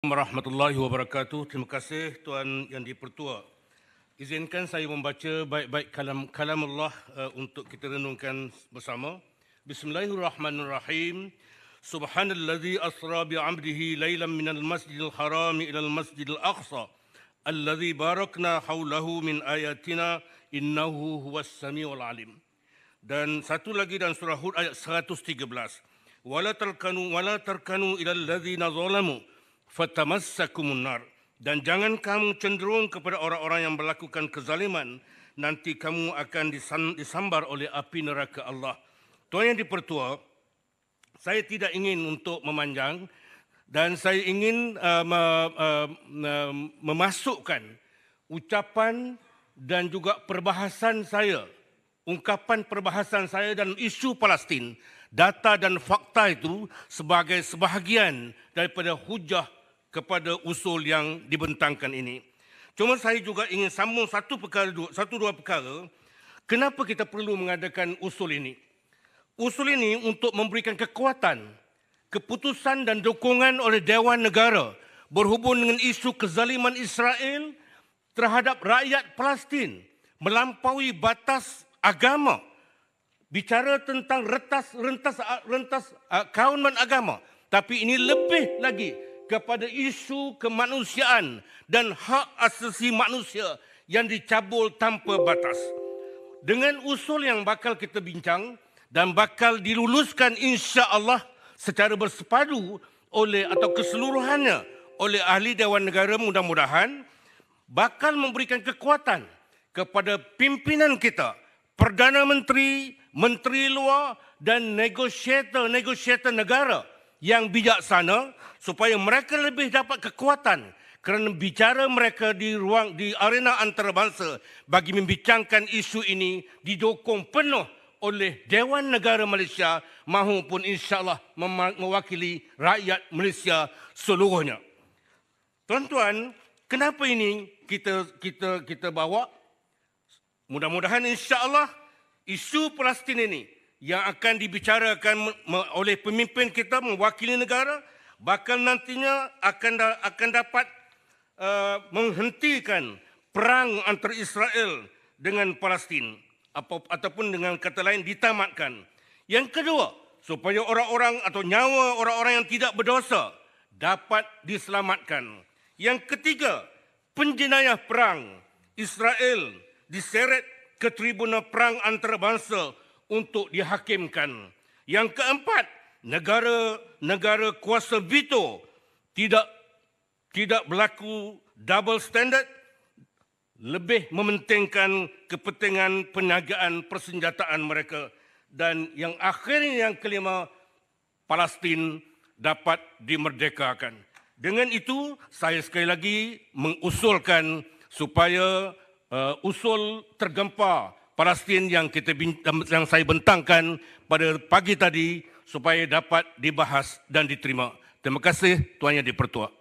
warahmatullahi wabarakatuh. Terima kasih Tuan Yang Dipertua. Izinkan saya membaca baik-baik kalam, kalam Allah uh, untuk kita renungkan bersama. Bismillahirrahmanirrahim. Subhanalladzi asra bi'amdihi laylan minal masjidil harami ilal masjidil aqsa. Alladzi barakna hawlahu min ayatina innahu huwas sami'ul alim. Dan satu lagi dan surah Hud ayat 113. Wala tarkanu, wala tarkanu ilal ladhina zalamu fatamassakumun nar dan jangan kamu cenderung kepada orang-orang yang melakukan kezaliman nanti kamu akan disambar oleh api neraka Allah Tuan yang dipertua saya tidak ingin untuk memanjang dan saya ingin uh, me, uh, me, memasukkan ucapan dan juga perbahasan saya ungkapan perbahasan saya dan isu Palestin data dan fakta itu sebagai sebahagian daripada hujah kepada usul yang dibentangkan ini. Cuma saya juga ingin sambung satu perkara dua, satu dua perkara. Kenapa kita perlu mengadakan usul ini? Usul ini untuk memberikan kekuatan, keputusan dan dukungan oleh Dewan Negara berhubung dengan isu kezaliman Israel terhadap rakyat Palestin melampaui batas agama. Bicara tentang retas rentas rentas ah, kaunman agama, tapi ini lebih lagi kepada isu kemanusiaan dan hak asasi manusia yang dicabul tanpa batas. Dengan usul yang bakal kita bincang dan bakal diluluskan insya-Allah secara bersepadu oleh atau keseluruhannya oleh ahli dewan negara mudah-mudahan bakal memberikan kekuatan kepada pimpinan kita, Perdana Menteri, Menteri Luar dan negosiator-negosiator negara. negara yang bijaksana supaya mereka lebih dapat kekuatan kerana bicara mereka di ruang di arena antarabangsa bagi membincangkan isu ini didukung penuh oleh Dewan Negara Malaysia maupun insya-Allah mewakili rakyat Malaysia seluruhnya. Tuan-tuan, kenapa ini kita kita kita bawa? Mudah-mudahan insya-Allah isu Palestin ini yang akan dibicarakan oleh pemimpin kita mewakili negara bakal nantinya akan da- akan dapat uh, menghentikan perang antara Israel dengan Palestin apa ataupun dengan kata lain ditamatkan. Yang kedua, supaya orang-orang atau nyawa orang-orang yang tidak berdosa dapat diselamatkan. Yang ketiga, penjenayah perang Israel diseret ke tribunal perang antarabangsa untuk dihakimkan. Yang keempat, negara-negara kuasa veto tidak tidak berlaku double standard lebih mementingkan kepentingan peniagaan persenjataan mereka dan yang akhirnya yang kelima Palestin dapat dimerdekakan. Dengan itu saya sekali lagi mengusulkan supaya uh, usul tergempar Palestin yang kita yang saya bentangkan pada pagi tadi supaya dapat dibahas dan diterima. Terima kasih Tuan Yang Dipertua.